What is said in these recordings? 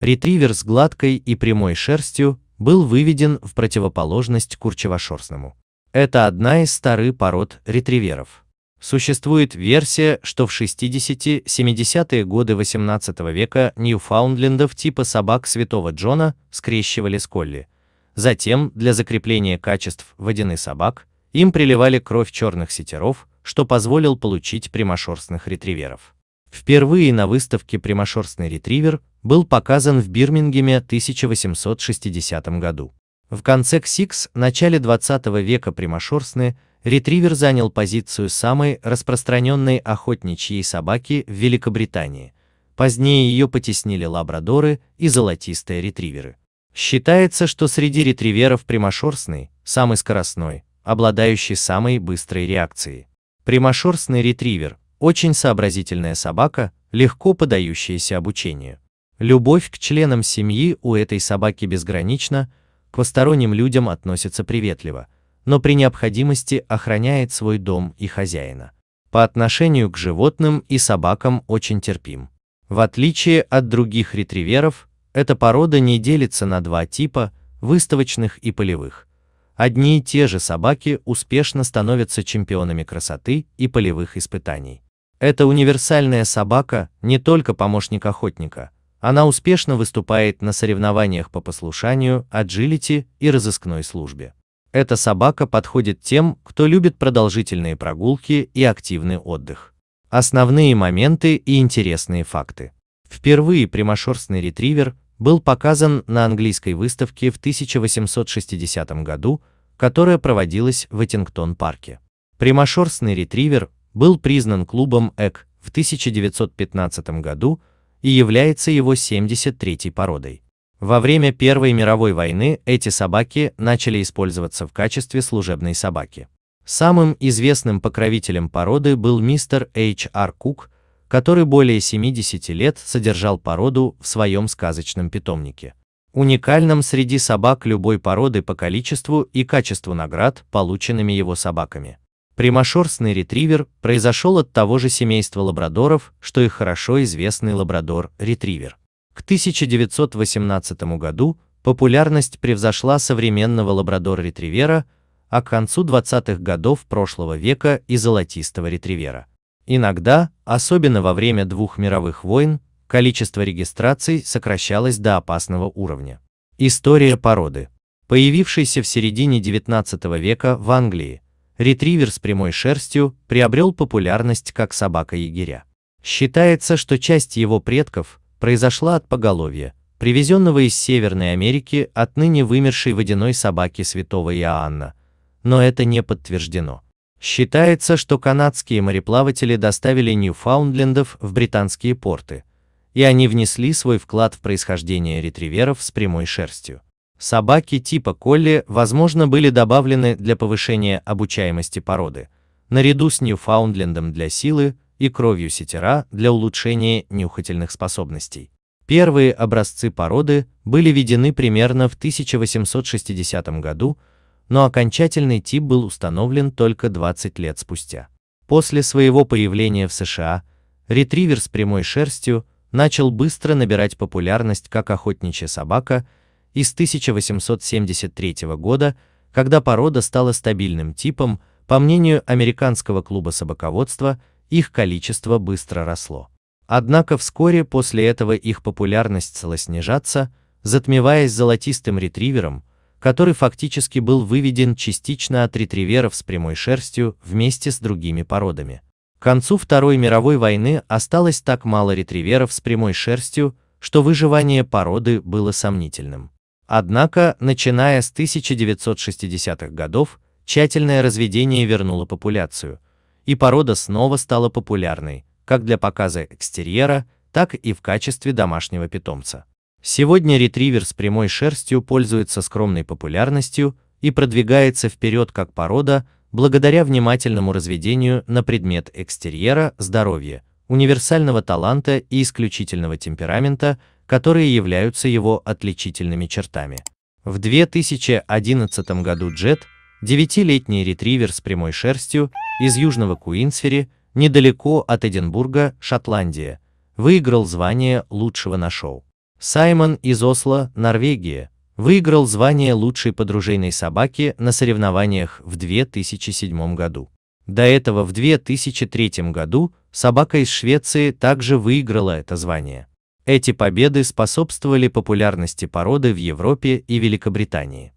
Ретривер с гладкой и прямой шерстью был выведен в противоположность курчевошерстному. Это одна из старых пород ретриверов. Существует версия, что в 60-70-е годы XVIII века ньюфаундлендов типа собак Святого Джона скрещивали с колли. Затем, для закрепления качеств водяны собак, им приливали кровь черных сетеров, что позволил получить прямошерстных ретриверов. Впервые на выставке прямошерстный ретривер был показан в Бирмингеме 1860 году. В конце Ксикс, начале 20 века прямошерстные, ретривер занял позицию самой распространенной охотничьей собаки в Великобритании. Позднее ее потеснили лабрадоры и золотистые ретриверы. Считается, что среди ретриверов прямошерстный, самый скоростной, обладающий самой быстрой реакцией. Прямошерстный ретривер – очень сообразительная собака, легко подающаяся обучению. Любовь к членам семьи у этой собаки безгранична, к посторонним людям относится приветливо, но при необходимости охраняет свой дом и хозяина. По отношению к животным и собакам очень терпим. В отличие от других ретриверов, эта порода не делится на два типа, выставочных и полевых. Одни и те же собаки успешно становятся чемпионами красоты и полевых испытаний. Это универсальная собака не только помощник охотника – она успешно выступает на соревнованиях по послушанию, аджилити и разыскной службе. Эта собака подходит тем, кто любит продолжительные прогулки и активный отдых. Основные моменты и интересные факты. Впервые прямошерстный ретривер был показан на английской выставке в 1860 году, которая проводилась в Эттингтон-парке. Прямошерстный ретривер был признан клубом ЭК в 1915 году, и является его 73-й породой. Во время Первой мировой войны эти собаки начали использоваться в качестве служебной собаки. Самым известным покровителем породы был мистер Эйч Ар Кук, который более 70 лет содержал породу в своем сказочном питомнике, уникальном среди собак любой породы по количеству и качеству наград, полученными его собаками. Прямошерстный ретривер произошел от того же семейства лабрадоров, что и хорошо известный лабрадор-ретривер. К 1918 году популярность превзошла современного лабрадор-ретривера, а к концу 20-х годов прошлого века и золотистого ретривера. Иногда, особенно во время двух мировых войн, количество регистраций сокращалось до опасного уровня. История породы. Появившейся в середине 19 века в Англии, ретривер с прямой шерстью приобрел популярность как собака егеря. Считается, что часть его предков произошла от поголовья, привезенного из Северной Америки отныне вымершей водяной собаки святого Иоанна, но это не подтверждено. Считается, что канадские мореплаватели доставили Ньюфаундлендов в британские порты, и они внесли свой вклад в происхождение ретриверов с прямой шерстью. Собаки типа Колли, возможно, были добавлены для повышения обучаемости породы, наряду с Ньюфаундлендом для силы и кровью сетера для улучшения нюхательных способностей. Первые образцы породы были введены примерно в 1860 году, но окончательный тип был установлен только 20 лет спустя. После своего появления в США ретривер с прямой шерстью начал быстро набирать популярность как охотничья собака – из 1873 года, когда порода стала стабильным типом, по мнению американского клуба собаководства, их количество быстро росло. Однако вскоре после этого их популярность стала снижаться, затмеваясь золотистым ретривером, который фактически был выведен частично от ретриверов с прямой шерстью вместе с другими породами. К концу Второй мировой войны осталось так мало ретриверов с прямой шерстью, что выживание породы было сомнительным. Однако, начиная с 1960-х годов, тщательное разведение вернуло популяцию, и порода снова стала популярной, как для показа экстерьера, так и в качестве домашнего питомца. Сегодня ретривер с прямой шерстью пользуется скромной популярностью и продвигается вперед как порода благодаря внимательному разведению на предмет экстерьера, здоровья, универсального таланта и исключительного темперамента, которые являются его отличительными чертами. В 2011 году Джет, девятилетний ретривер с прямой шерстью из Южного Куинсфери, недалеко от Эдинбурга, Шотландия, выиграл звание лучшего на шоу. Саймон из Осло, Норвегия, выиграл звание лучшей подружейной собаки на соревнованиях в 2007 году. До этого в 2003 году собака из Швеции также выиграла это звание. Эти победы способствовали популярности породы в Европе и Великобритании.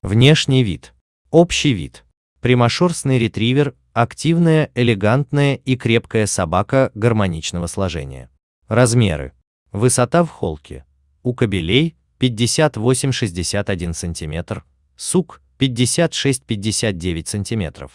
Внешний вид. Общий вид. Прямошерстный ретривер – активная, элегантная и крепкая собака гармоничного сложения. Размеры. Высота в холке. У кобелей 58-61 см, сук 56-59 см,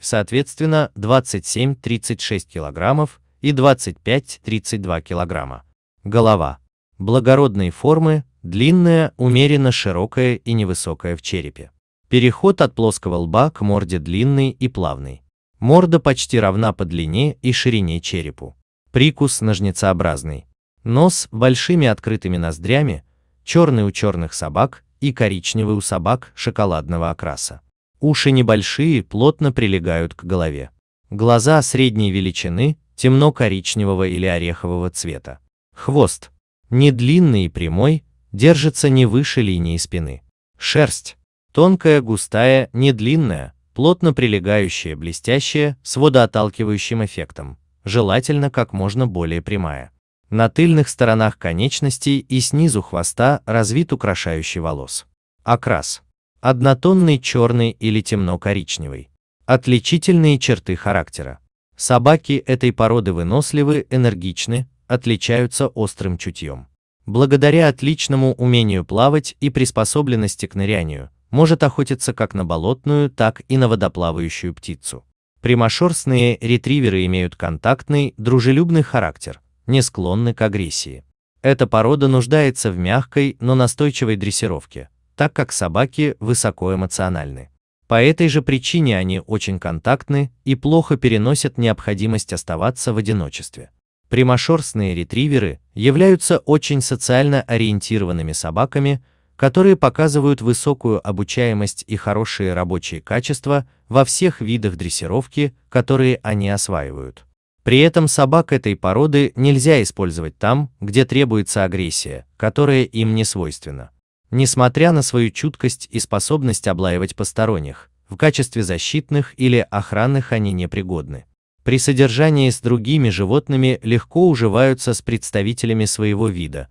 соответственно 27-36 кг и 25-32 кг. Голова. Благородной формы, длинная, умеренно широкая и невысокая в черепе. Переход от плоского лба к морде длинный и плавный. Морда почти равна по длине и ширине черепу. Прикус ножницеобразный. Нос большими открытыми ноздрями, черный у черных собак и коричневый у собак шоколадного окраса. Уши небольшие, плотно прилегают к голове. Глаза средней величины, темно-коричневого или орехового цвета. Хвост. Не длинный и прямой, держится не выше линии спины. Шерсть. Тонкая, густая, не длинная, плотно прилегающая, блестящая, с водоотталкивающим эффектом, желательно как можно более прямая. На тыльных сторонах конечностей и снизу хвоста развит украшающий волос. Окрас однотонный черный или темно-коричневый. Отличительные черты характера. Собаки этой породы выносливы, энергичны, отличаются острым чутьем. Благодаря отличному умению плавать и приспособленности к нырянию, может охотиться как на болотную, так и на водоплавающую птицу. Прямошерстные ретриверы имеют контактный, дружелюбный характер, не склонны к агрессии. Эта порода нуждается в мягкой, но настойчивой дрессировке, так как собаки высокоэмоциональны. По этой же причине они очень контактны и плохо переносят необходимость оставаться в одиночестве. Примашорстные ретриверы являются очень социально ориентированными собаками, которые показывают высокую обучаемость и хорошие рабочие качества во всех видах дрессировки, которые они осваивают. При этом собак этой породы нельзя использовать там, где требуется агрессия, которая им не свойственна. Несмотря на свою чуткость и способность облаивать посторонних, в качестве защитных или охранных они непригодны. При содержании с другими животными легко уживаются с представителями своего вида,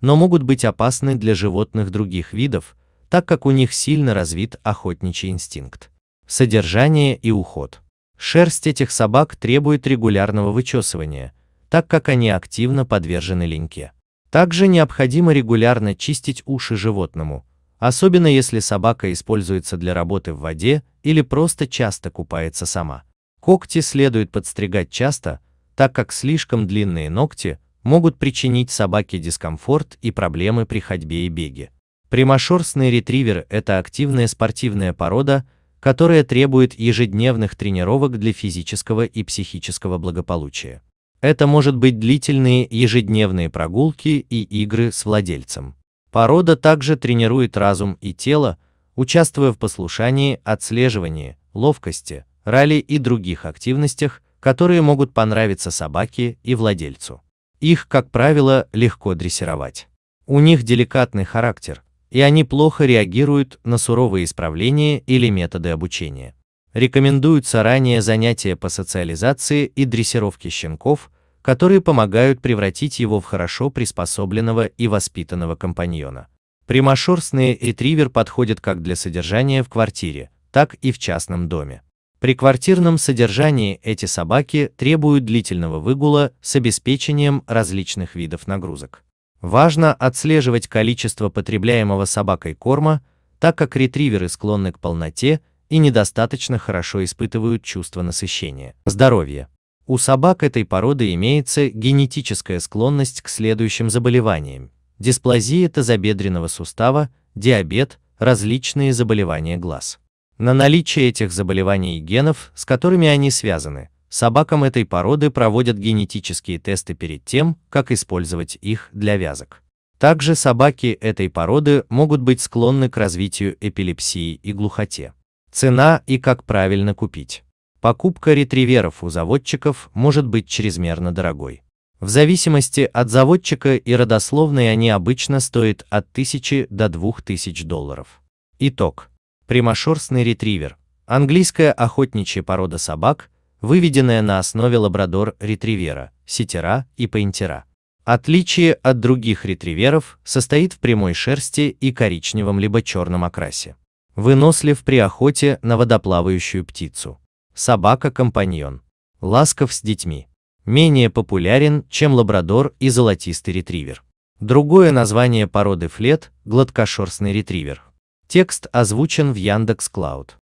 но могут быть опасны для животных других видов, так как у них сильно развит охотничий инстинкт. Содержание и уход. Шерсть этих собак требует регулярного вычесывания, так как они активно подвержены линьке. Также необходимо регулярно чистить уши животному, особенно если собака используется для работы в воде или просто часто купается сама. Когти следует подстригать часто, так как слишком длинные ногти могут причинить собаке дискомфорт и проблемы при ходьбе и беге. Прямошерстный ретривер – это активная спортивная порода, которая требует ежедневных тренировок для физического и психического благополучия. Это может быть длительные ежедневные прогулки и игры с владельцем. Порода также тренирует разум и тело, участвуя в послушании, отслеживании, ловкости, ралли и других активностях, которые могут понравиться собаке и владельцу. Их, как правило, легко дрессировать. У них деликатный характер, и они плохо реагируют на суровые исправления или методы обучения рекомендуются ранее занятия по социализации и дрессировке щенков, которые помогают превратить его в хорошо приспособленного и воспитанного компаньона. Прямошерстные ретривер подходят как для содержания в квартире, так и в частном доме. При квартирном содержании эти собаки требуют длительного выгула с обеспечением различных видов нагрузок. Важно отслеживать количество потребляемого собакой корма, так как ретриверы склонны к полноте и недостаточно хорошо испытывают чувство насыщения. Здоровье. У собак этой породы имеется генетическая склонность к следующим заболеваниям: дисплазия тазобедренного сустава, диабет, различные заболевания глаз. На наличие этих заболеваний и генов, с которыми они связаны, собакам этой породы проводят генетические тесты перед тем, как использовать их для вязок. Также собаки этой породы могут быть склонны к развитию эпилепсии и глухоте. Цена и как правильно купить. Покупка ретриверов у заводчиков может быть чрезмерно дорогой. В зависимости от заводчика и родословной они обычно стоят от 1000 до 2000 долларов. Итог. Прямошерстный ретривер – английская охотничья порода собак, выведенная на основе лабрадор-ретривера, сетера и пейнтера. Отличие от других ретриверов состоит в прямой шерсти и коричневом либо черном окрасе. Вынослив при охоте на водоплавающую птицу. Собака-компаньон. Ласков с детьми. Менее популярен, чем лабрадор и золотистый ретривер. Другое название породы флет – гладкошерстный ретривер. Текст озвучен в Яндекс.Клауд.